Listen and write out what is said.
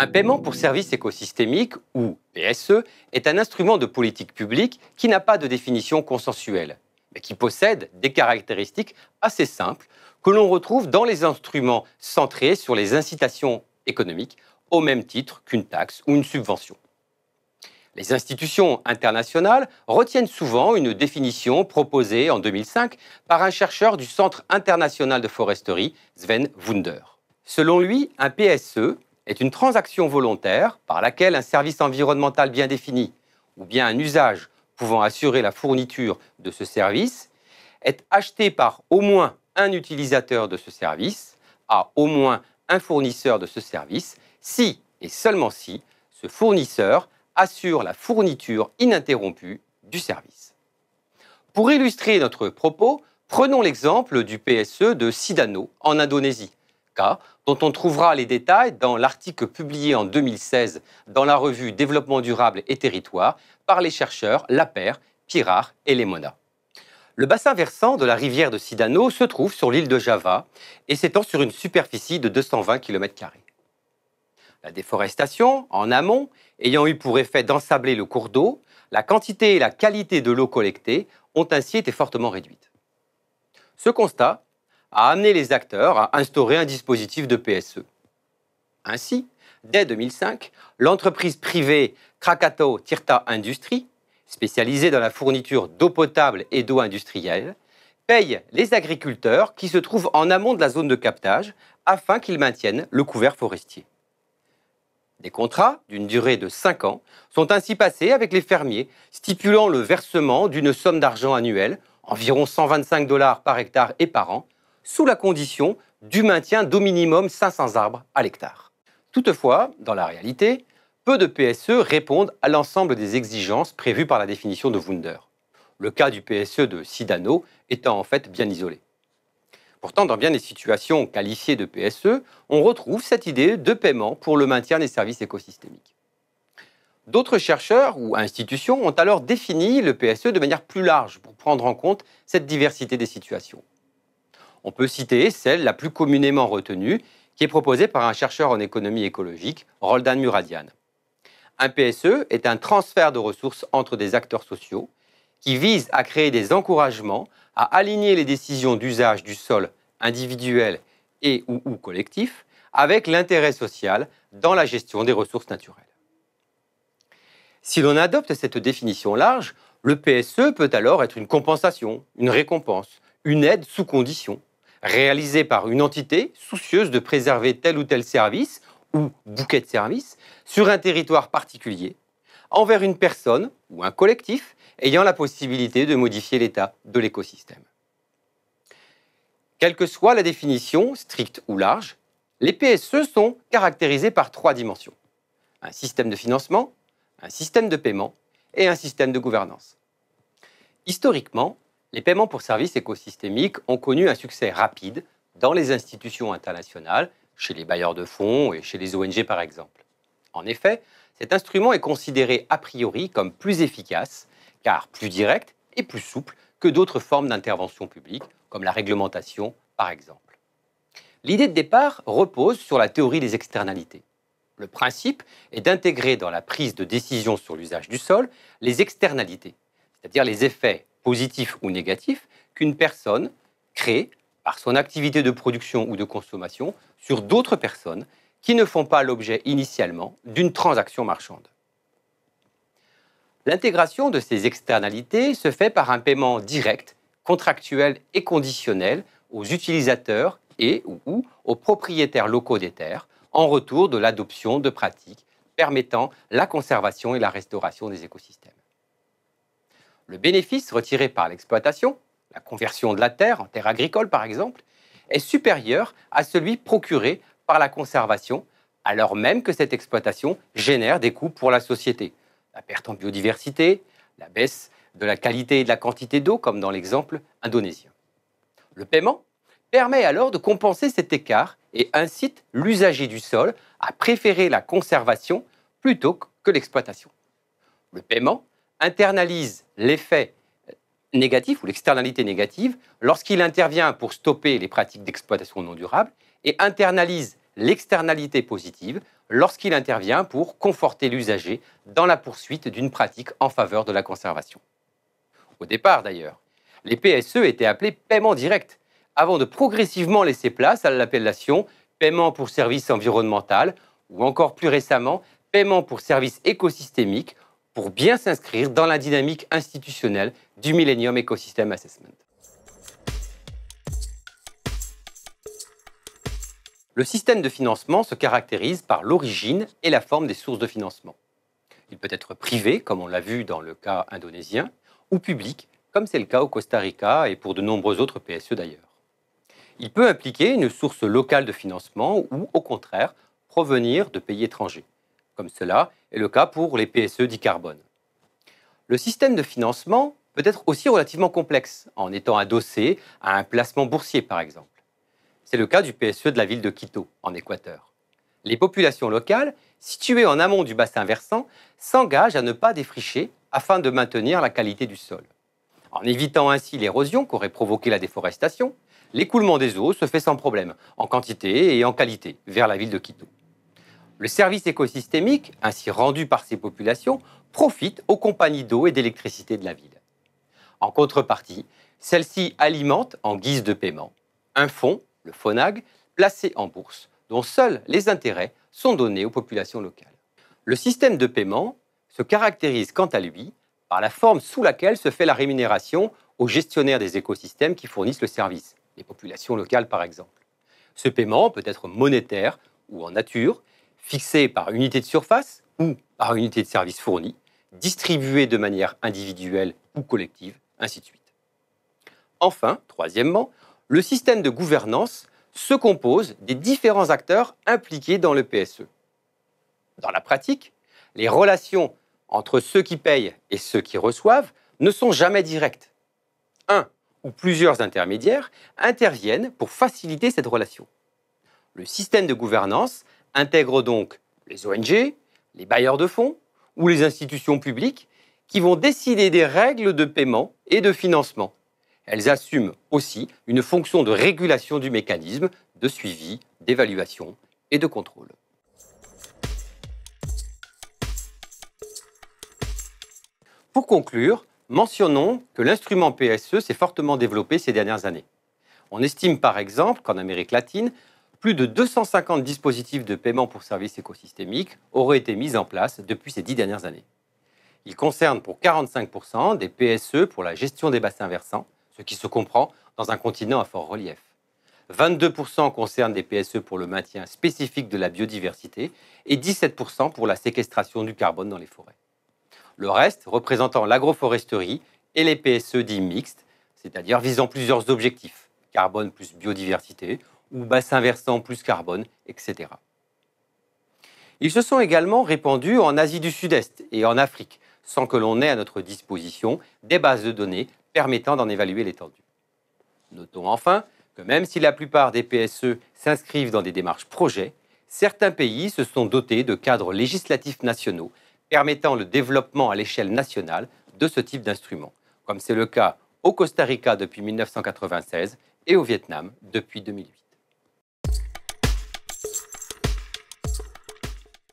Un paiement pour services écosystémiques, ou PSE, est un instrument de politique publique qui n'a pas de définition consensuelle, mais qui possède des caractéristiques assez simples que l'on retrouve dans les instruments centrés sur les incitations économiques, au même titre qu'une taxe ou une subvention. Les institutions internationales retiennent souvent une définition proposée en 2005 par un chercheur du Centre international de foresterie, Sven Wunder. Selon lui, un PSE est une transaction volontaire par laquelle un service environnemental bien défini ou bien un usage pouvant assurer la fourniture de ce service est acheté par au moins un utilisateur de ce service à au moins un fournisseur de ce service si et seulement si ce fournisseur assure la fourniture ininterrompue du service. Pour illustrer notre propos, prenons l'exemple du PSE de Sidano en Indonésie dont on trouvera les détails dans l'article publié en 2016 dans la revue Développement durable et territoire par les chercheurs Lapère, Pirard et Lemona. Le bassin versant de la rivière de Sidano se trouve sur l'île de Java et s'étend sur une superficie de 220 km. La déforestation, en amont, ayant eu pour effet d'ensabler le cours d'eau, la quantité et la qualité de l'eau collectée ont ainsi été fortement réduites. Ce constat a amené les acteurs à instaurer un dispositif de PSE. Ainsi, dès 2005, l'entreprise privée Krakato Tirta Industries, spécialisée dans la fourniture d'eau potable et d'eau industrielle, paye les agriculteurs qui se trouvent en amont de la zone de captage afin qu'ils maintiennent le couvert forestier. Des contrats d'une durée de 5 ans sont ainsi passés avec les fermiers, stipulant le versement d'une somme d'argent annuelle, environ 125 dollars par hectare et par an, sous la condition du maintien d'au minimum 500 arbres à l'hectare. Toutefois, dans la réalité, peu de PSE répondent à l'ensemble des exigences prévues par la définition de Wunder. Le cas du PSE de Sidano étant en fait bien isolé. Pourtant, dans bien des situations qualifiées de PSE, on retrouve cette idée de paiement pour le maintien des services écosystémiques. D'autres chercheurs ou institutions ont alors défini le PSE de manière plus large pour prendre en compte cette diversité des situations. On peut citer celle la plus communément retenue, qui est proposée par un chercheur en économie écologique, Roldan Muradian. Un PSE est un transfert de ressources entre des acteurs sociaux qui vise à créer des encouragements à aligner les décisions d'usage du sol individuel et ou, collectif avec l'intérêt social dans la gestion des ressources naturelles. Si l'on adopte cette définition large, le PSE peut alors être une compensation, une récompense, une aide sous condition réalisé par une entité soucieuse de préserver tel ou tel service ou bouquet de services sur un territoire particulier envers une personne ou un collectif ayant la possibilité de modifier l'état de l'écosystème. Quelle que soit la définition, stricte ou large, les PSE sont caractérisés par trois dimensions. Un système de financement, un système de paiement et un système de gouvernance. Historiquement, les paiements pour services écosystémiques ont connu un succès rapide dans les institutions internationales, chez les bailleurs de fonds et chez les ONG par exemple. En effet, cet instrument est considéré a priori comme plus efficace, car plus direct et plus souple que d'autres formes d'intervention publique, comme la réglementation par exemple. L'idée de départ repose sur la théorie des externalités. Le principe est d'intégrer dans la prise de décision sur l'usage du sol les externalités, c'est-à-dire les effets positif ou négatif, qu'une personne crée par son activité de production ou de consommation sur d'autres personnes qui ne font pas l'objet initialement d'une transaction marchande. L'intégration de ces externalités se fait par un paiement direct, contractuel et conditionnel aux utilisateurs et ou, aux propriétaires locaux des terres en retour de l'adoption de pratiques permettant la conservation et la restauration des écosystèmes. Le bénéfice retiré par l'exploitation, la conversion de la terre en terre agricole par exemple, est supérieur à celui procuré par la conservation, alors même que cette exploitation génère des coûts pour la société. La perte en biodiversité, la baisse de la qualité et de la quantité d'eau, comme dans l'exemple indonésien. Le paiement permet alors de compenser cet écart et incite l'usager du sol à préférer la conservation plutôt que l'exploitation. Le paiement internalise l'effet négatif ou l'externalité négative lorsqu'il intervient pour stopper les pratiques d'exploitation non durable et internalise l'externalité positive lorsqu'il intervient pour conforter l'usager dans la poursuite d'une pratique en faveur de la conservation. Au départ d'ailleurs, les PSE étaient appelés paiement direct, avant de progressivement laisser place à l'appellation paiement pour services environnemental ou encore plus récemment paiement pour services écosystémiques » pour bien s'inscrire dans la dynamique institutionnelle du Millennium Ecosystem Assessment. Le système de financement se caractérise par l'origine et la forme des sources de financement. Il peut être privé, comme on l'a vu dans le cas indonésien, ou public, comme c'est le cas au Costa Rica et pour de nombreux autres PSE d'ailleurs. Il peut impliquer une source locale de financement ou, au contraire, provenir de pays étrangers comme cela est le cas pour les PSE dits carbone. Le système de financement peut être aussi relativement complexe, en étant adossé à un placement boursier par exemple. C'est le cas du PSE de la ville de Quito, en Équateur. Les populations locales, situées en amont du bassin versant, s'engagent à ne pas défricher afin de maintenir la qualité du sol. En évitant ainsi l'érosion qu'aurait provoqué la déforestation, l'écoulement des eaux se fait sans problème, en quantité et en qualité, vers la ville de Quito. Le service écosystémique, ainsi rendu par ces populations, profite aux compagnies d'eau et d'électricité de la ville. En contrepartie, celles-ci alimentent, en guise de paiement, un fonds, le FONAG, placé en bourse, dont seuls les intérêts sont donnés aux populations locales. Le système de paiement se caractérise quant à lui par la forme sous laquelle se fait la rémunération aux gestionnaires des écosystèmes qui fournissent le service, les populations locales par exemple. Ce paiement peut être monétaire ou en nature, fixé par unité de surface ou par unité de service fourni, distribué de manière individuelle ou collective, ainsi de suite. Enfin, troisièmement, le système de gouvernance se compose des différents acteurs impliqués dans le PSE. Dans la pratique, les relations entre ceux qui payent et ceux qui reçoivent ne sont jamais directes. Un ou plusieurs intermédiaires interviennent pour faciliter cette relation. Le système de gouvernance Intègrent donc les ONG, les bailleurs de fonds ou les institutions publiques qui vont décider des règles de paiement et de financement. Elles assument aussi une fonction de régulation du mécanisme de suivi, d'évaluation et de contrôle. Pour conclure, mentionnons que l'instrument PSE s'est fortement développé ces dernières années. On estime par exemple qu'en Amérique latine, plus de 250 dispositifs de paiement pour services écosystémiques auraient été mis en place depuis ces dix dernières années. Ils concernent pour 45% des PSE pour la gestion des bassins versants, ce qui se comprend dans un continent à fort relief. 22% concernent des PSE pour le maintien spécifique de la biodiversité et 17% pour la séquestration du carbone dans les forêts. Le reste représentant l'agroforesterie et les PSE dits mixtes, c'est-à-dire visant plusieurs objectifs, carbone plus biodiversité ou bassin versant plus carbone, etc. Ils se sont également répandus en Asie du Sud-Est et en Afrique, sans que l'on ait à notre disposition des bases de données permettant d'en évaluer l'étendue. Notons enfin que même si la plupart des PSE s'inscrivent dans des démarches projets, certains pays se sont dotés de cadres législatifs nationaux permettant le développement à l'échelle nationale de ce type d'instrument, comme c'est le cas au Costa Rica depuis 1996 et au Vietnam depuis 2008.